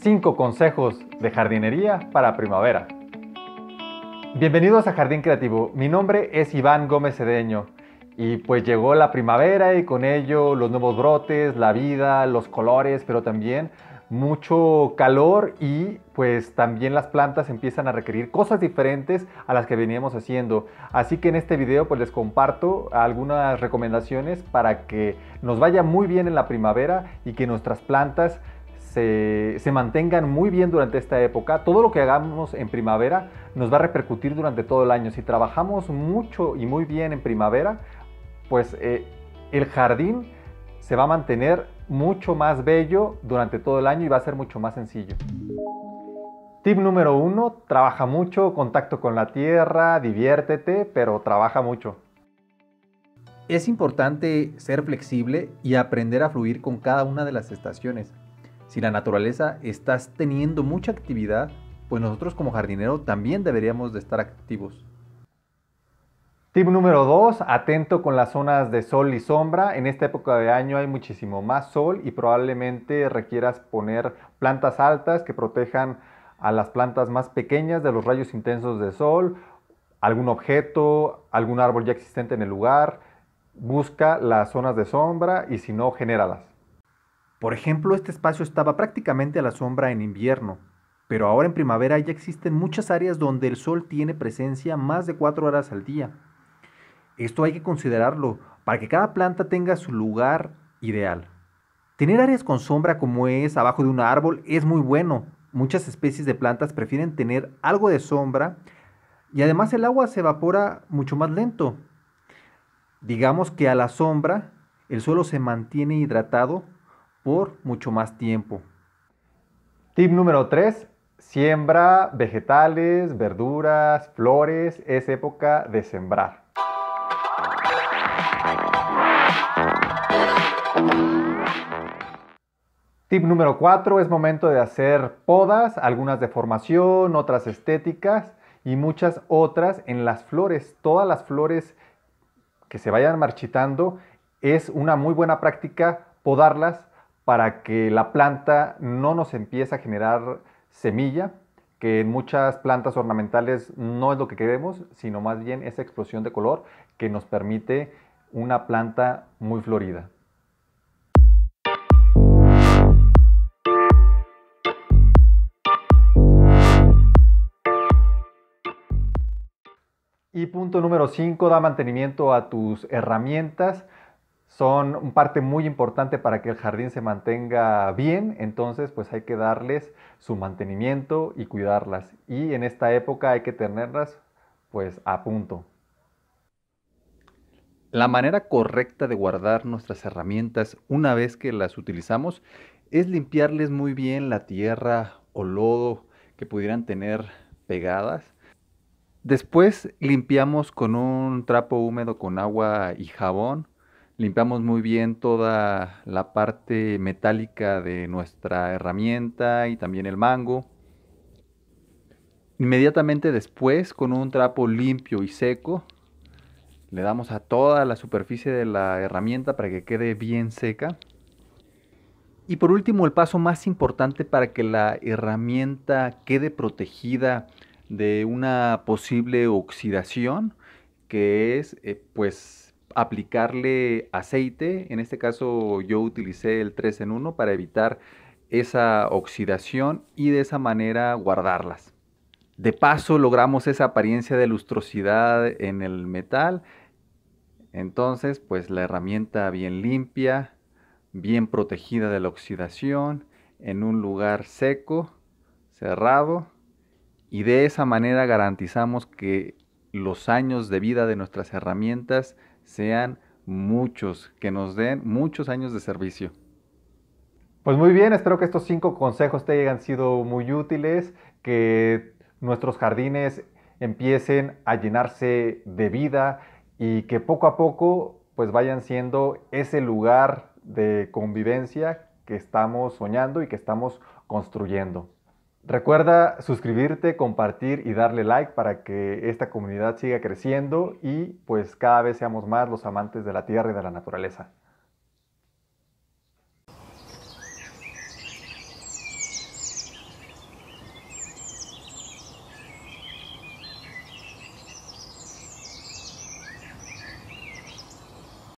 5 consejos de jardinería para primavera. Bienvenidos a Jardín Creativo, mi nombre es Iván Gómez Cedeño y pues llegó la primavera y con ello los nuevos brotes, la vida, los colores, pero también mucho calor y pues también las plantas empiezan a requerir cosas diferentes a las que veníamos haciendo. Así que en este video pues les comparto algunas recomendaciones para que nos vaya muy bien en la primavera y que nuestras plantas se, mantengan muy bien durante esta época. Todo lo que hagamos en primavera nos va a repercutir durante todo el año. Si trabajamos mucho y muy bien en primavera, pues eh, el jardín se va a mantener mucho más bello durante todo el año y va a ser mucho más sencillo. Tip número uno, trabaja mucho, contacto con la tierra, diviértete, pero trabaja mucho. Es importante ser flexible y aprender a fluir con cada una de las estaciones. Si la naturaleza está teniendo mucha actividad, pues nosotros como jardinero también deberíamos de estar activos. Tip número 2, atento con las zonas de sol y sombra. En esta época de año hay muchísimo más sol y probablemente requieras poner plantas altas que protejan a las plantas más pequeñas de los rayos intensos de sol, algún objeto, algún árbol ya existente en el lugar. Busca las zonas de sombra y si no, genéralas. Por ejemplo, este espacio estaba prácticamente a la sombra en invierno, pero ahora en primavera ya existen muchas áreas donde el sol tiene presencia más de 4 horas al día. Esto hay que considerarlo para que cada planta tenga su lugar ideal. Tener áreas con sombra como es abajo de un árbol es muy bueno. Muchas especies de plantas prefieren tener algo de sombra y además el agua se evapora mucho más lento. Digamos que a la sombra el suelo se mantiene hidratado mucho más tiempo. Tip número 3. Siembra vegetales, verduras, flores. Es época de sembrar. Tip número 4. Es momento de hacer podas, algunas de formación, otras estéticas y muchas otras en las flores. Todas las flores que se vayan marchitando es una muy buena práctica podarlas para que la planta no nos empiece a generar semilla, que en muchas plantas ornamentales no es lo que queremos, sino más bien esa explosión de color que nos permite una planta muy florida. Y punto número 5, da mantenimiento a tus herramientas son un parte muy importante para que el jardín se mantenga bien, entonces pues hay que darles su mantenimiento y cuidarlas. Y en esta época hay que tenerlas pues a punto. La manera correcta de guardar nuestras herramientas una vez que las utilizamos es limpiarles muy bien la tierra o lodo que pudieran tener pegadas. Después limpiamos con un trapo húmedo con agua y jabón Limpiamos muy bien toda la parte metálica de nuestra herramienta y también el mango. Inmediatamente después, con un trapo limpio y seco, le damos a toda la superficie de la herramienta para que quede bien seca. Y por último, el paso más importante para que la herramienta quede protegida de una posible oxidación, que es eh, pues aplicarle aceite. En este caso yo utilicé el 3 en 1 para evitar esa oxidación y de esa manera guardarlas. De paso logramos esa apariencia de lustrosidad en el metal. Entonces, pues la herramienta bien limpia, bien protegida de la oxidación, en un lugar seco, cerrado, y de esa manera garantizamos que los años de vida de nuestras herramientas sean muchos, que nos den muchos años de servicio. Pues muy bien, espero que estos cinco consejos te hayan sido muy útiles, que nuestros jardines empiecen a llenarse de vida y que poco a poco pues vayan siendo ese lugar de convivencia que estamos soñando y que estamos construyendo. Recuerda suscribirte, compartir y darle like para que esta comunidad siga creciendo y pues cada vez seamos más los amantes de la tierra y de la naturaleza.